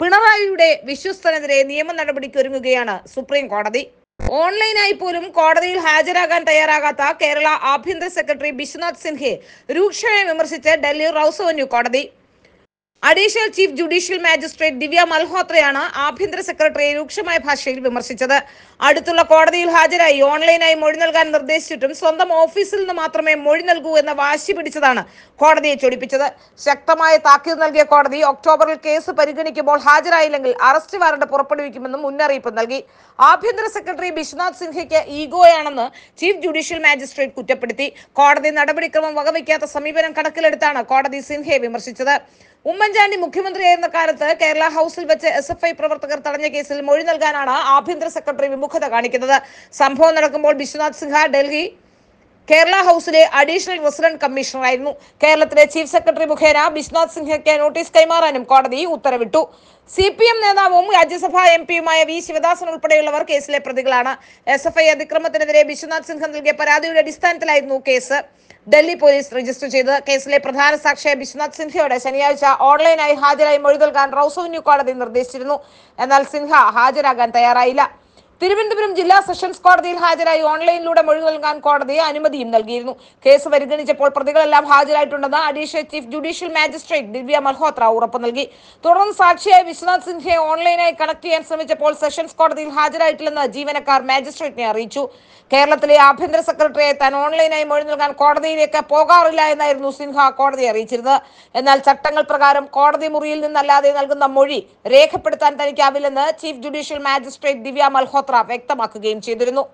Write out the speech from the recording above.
പിണറായിയുടെ വിശ്വസ്തനെതിരെ നിയമ നടപടിക്ക് ഒരുങ്ങുകയാണ് സുപ്രീം കോടതി ഓൺലൈനായി പോലും കോടതിയിൽ ഹാജരാകാൻ തയ്യാറാകാത്ത കേരള ആഭ്യന്തര സെക്രട്ടറി ബിശ്വനാഥ് സിൻഹയെ രൂക്ഷമായി വിമർശിച്ച് ഡൽഹി റൌസവന്യു കോടതി additional chief judicial magistrate Divya മൽഹോത്രയാണ് ആഭ്യന്തര സെക്രട്ടറിയെ രൂക്ഷമായ ഭാഷയിൽ വിമർശിച്ചത് അടുത്തുള്ള കോടതിയിൽ ഹാജരായി ഓൺലൈനായി മൊഴി നൽകാൻ നിർദ്ദേശിച്ചിട്ടും സ്വന്തം ഓഫീസിൽ നിന്ന് മാത്രമേ മൊഴി നൽകൂ എന്ന വാശി പിടിച്ചതാണ് കോടതിയെ ചൊടിപ്പിച്ചത് ശക്തമായ താക്കീത് നൽകിയ കോടതി ഒക്ടോബറിൽ കേസ് പരിഗണിക്കുമ്പോൾ ഹാജരായില്ലെങ്കിൽ അറസ്റ്റ് വാറണ്ട് പുറപ്പെടുവിക്കുമെന്നും മുന്നറിയിപ്പ് നൽകി ആഭ്യന്തര സെക്രട്ടറി ബിശ്വനാഥ് സിൻഹയ്ക്ക് ഈഗോയാണെന്ന് ചീഫ് ജുഡീഷ്യൽ മാജിസ്ട്രേറ്റ് കുറ്റപ്പെടുത്തി കോടതി നടപടിക്രമം വകവയ്ക്കാത്ത സമീപനം കണക്കിലെടുത്താണ് കോടതി സിൻഹയെ വിമർശിച്ചത് ഉമ്മൻചാണ്ടി മുഖ്യമന്ത്രിയായിരുന്ന കാലത്ത് കേരള ഹൌസിൽ വെച്ച് എസ് എഫ് ഐ പ്രവർത്തകർ തടഞ്ഞ കേസിൽ മൊഴി നൽകാനാണ് ആഭ്യന്തര സെക്രട്ടറി വിമുഖത കാണിക്കുന്നത് സംഭവം നടക്കുമ്പോൾ വിശ്വനാഥ് സിൻഹ ഡൽഹി കേരള ഹൗസിലെ അഡീഷണൽ റെസിഡന്റ് കമ്മീഷണറായിരുന്നു കേരളത്തിലെ ചീഫ് സെക്രട്ടറി മുഖേന ബിശ്വനാഥ് സിൻഹയ്ക്ക് നോട്ടീസ് കൈമാറാനും കോടതി ഉത്തരവിട്ടു സി പി എം നേതാവും രാജ്യസഭാ എം പിയുമായ വി ശിവദാസൻ ഉൾപ്പെടെയുള്ളവർ കേസിലെ പ്രതികളാണ് എസ് എഫ് ഐ അതിക്രമത്തിനെതിരെ ബിശ്വനാഥ് സിൻഹ നൽകിയ പരാതിയുടെ അടിസ്ഥാനത്തിലായിരുന്നു കേസ് ഡൽഹി പോലീസ് രജിസ്റ്റർ ചെയ്ത് കേസിലെ പ്രധാന സാക്ഷിയായ ബിശ്വനാഥ് സിൻഹയോടെ ശനിയാഴ്ച ഓൺലൈനായി ഹാജരായി മൊഴി നൽകാൻ റൌസവന്യൂ കോടതി നിർദ്ദേശിച്ചിരുന്നു എന്നാൽ സിൻഹ ഹാജരാകാൻ തയ്യാറായില്ല തിരുവനന്തപുരം ജില്ലാ സെഷൻസ് കോടതിയിൽ ഹാജരായി ഓൺലൈനിലൂടെ മൊഴി നൽകാൻ കോടതിയെ അനുമതിയും നൽകിയിരുന്നു കേസ് പരിഗണിച്ചപ്പോൾ പ്രതികളെല്ലാം ഹാജരായിട്ടുണ്ടെന്ന് additional chief judicial magistrate Divya Malhotra ഉറപ്പ് നൽകി തുടർന്ന് സാക്ഷിയായ വിശ്വനാഥ് സിൻഹയെ ഓൺലൈനായി കണക്ട് ചെയ്യാൻ ശ്രമിച്ചപ്പോൾ സെഷൻസ് കോടതിയിൽ ഹാജരായിട്ടില്ലെന്ന് ജീവനക്കാർ മാജിസ്ട്രേറ്റിനെ അറിയിച്ചു കേരളത്തിലെ ആഭ്യന്തര സെക്രട്ടറിയെ താൻ ഓൺലൈനായി മൊഴി നൽകാൻ കോടതിയിലേക്ക് പോകാറില്ല എന്നായിരുന്നു സിൻഹ കോടതിയെ അറിയിച്ചിരുന്നത് എന്നാൽ ചട്ടങ്ങൾ പ്രകാരം കോടതി മുറിയിൽ നിന്നല്ലാതെ നൽകുന്ന മൊഴി രേഖപ്പെടുത്താൻ തനിക്കാവില്ലെന്ന് chief judicial magistrate Divya Malhotra യാത്ര വ്യക്തമാക്കുകയും ചെയ്തിരുന്നു